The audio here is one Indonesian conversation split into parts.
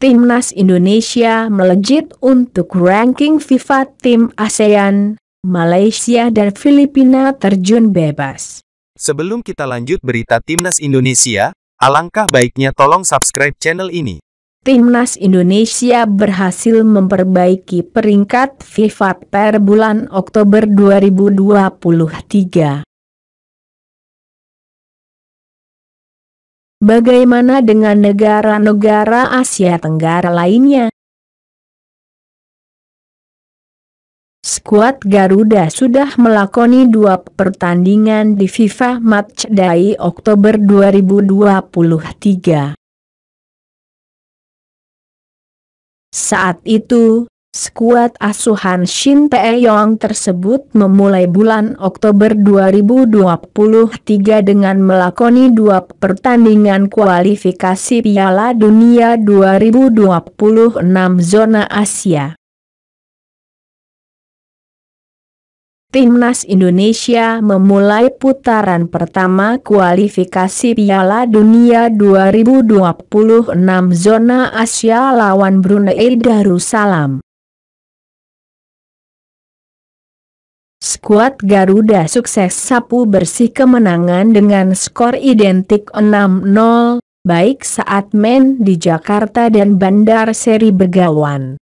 Timnas Indonesia melejit untuk ranking FIFA tim ASEAN, Malaysia dan Filipina terjun bebas. Sebelum kita lanjut berita Timnas Indonesia, alangkah baiknya tolong subscribe channel ini. Timnas Indonesia berhasil memperbaiki peringkat FIFA per bulan Oktober 2023. Bagaimana dengan negara-negara Asia Tenggara lainnya? Skuad Garuda sudah melakoni dua pertandingan di FIFA Matchday Oktober 2023. Saat itu, Skuad asuhan Shin Tae-yong tersebut memulai bulan Oktober 2023 dengan melakoni dua pertandingan kualifikasi Piala Dunia 2026 zona Asia. Timnas Indonesia memulai putaran pertama kualifikasi Piala Dunia 2026 zona Asia lawan Brunei Darussalam. Skuad Garuda sukses sapu bersih kemenangan dengan skor identik 6-0, baik saat main di Jakarta dan Bandar Seri Begawan.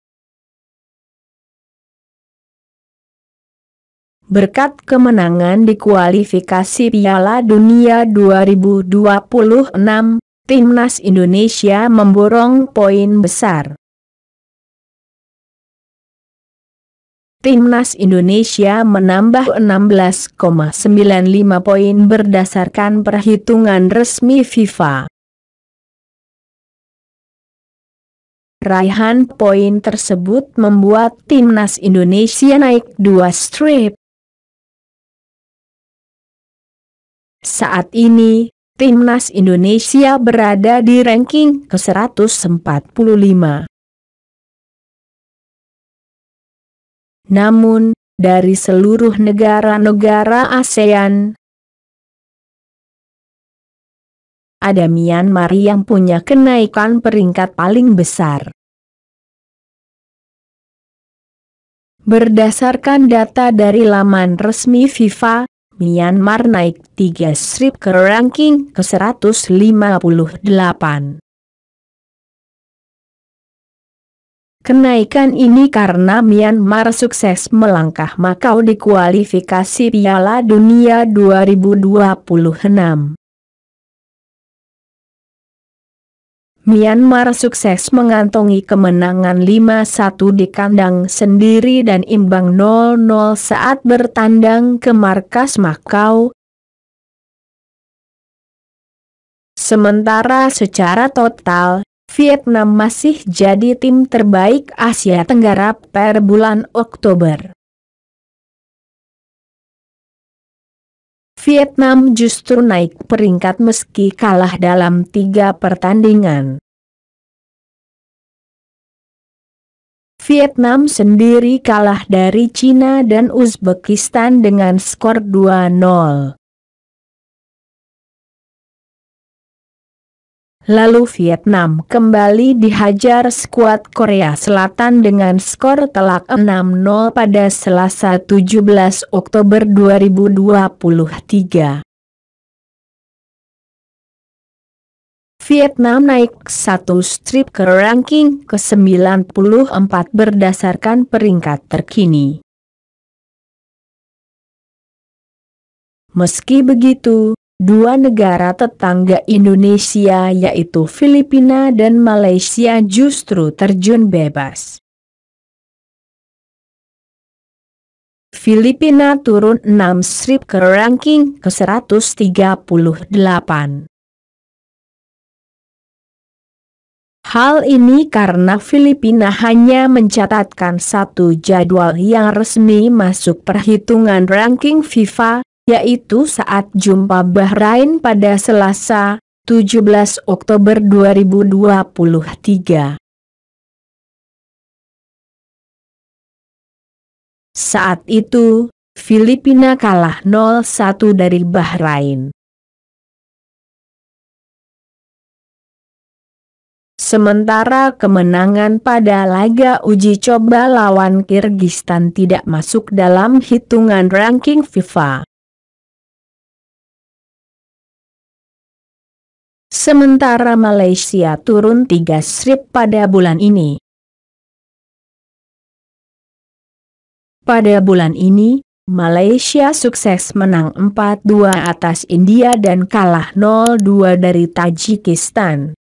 Berkat kemenangan di kualifikasi Piala Dunia 2026, Timnas Indonesia memborong poin besar. Timnas Indonesia menambah 16,95 poin berdasarkan perhitungan resmi FIFA. Raihan poin tersebut membuat Timnas Indonesia naik dua strip. Saat ini, Timnas Indonesia berada di ranking ke-145. Namun, dari seluruh negara-negara ASEAN, ada Myanmar yang punya kenaikan peringkat paling besar. Berdasarkan data dari laman resmi FIFA, Myanmar naik 3 strip ke ranking ke-158. Kenaikan ini karena Myanmar sukses melangkah Makau di kualifikasi Piala Dunia 2026. Myanmar sukses mengantongi kemenangan 5-1 di kandang sendiri dan imbang 0-0 saat bertandang ke markas Makau, Sementara secara total, Vietnam masih jadi tim terbaik Asia Tenggara per bulan Oktober. Vietnam justru naik peringkat meski kalah dalam tiga pertandingan. Vietnam sendiri kalah dari China dan Uzbekistan dengan skor 2-0. Lalu Vietnam kembali dihajar skuad Korea Selatan dengan skor telak 6-0 pada Selasa 17 Oktober 2023. Vietnam naik satu strip ke ranking ke-94 berdasarkan peringkat terkini. Meski begitu, dua negara tetangga Indonesia yaitu Filipina dan Malaysia justru terjun bebas. Filipina turun 6 strip ke ranking ke-138. Hal ini karena Filipina hanya mencatatkan satu jadwal yang resmi masuk perhitungan ranking FIFA, yaitu saat jumpa Bahrain pada Selasa, 17 Oktober 2023. Saat itu, Filipina kalah 0-1 dari Bahrain. Sementara kemenangan pada laga uji coba lawan Kirgistan tidak masuk dalam hitungan ranking FIFA. sementara Malaysia turun 3 strip pada bulan ini. Pada bulan ini, Malaysia sukses menang 4-2 atas India dan kalah 0-2 dari Tajikistan.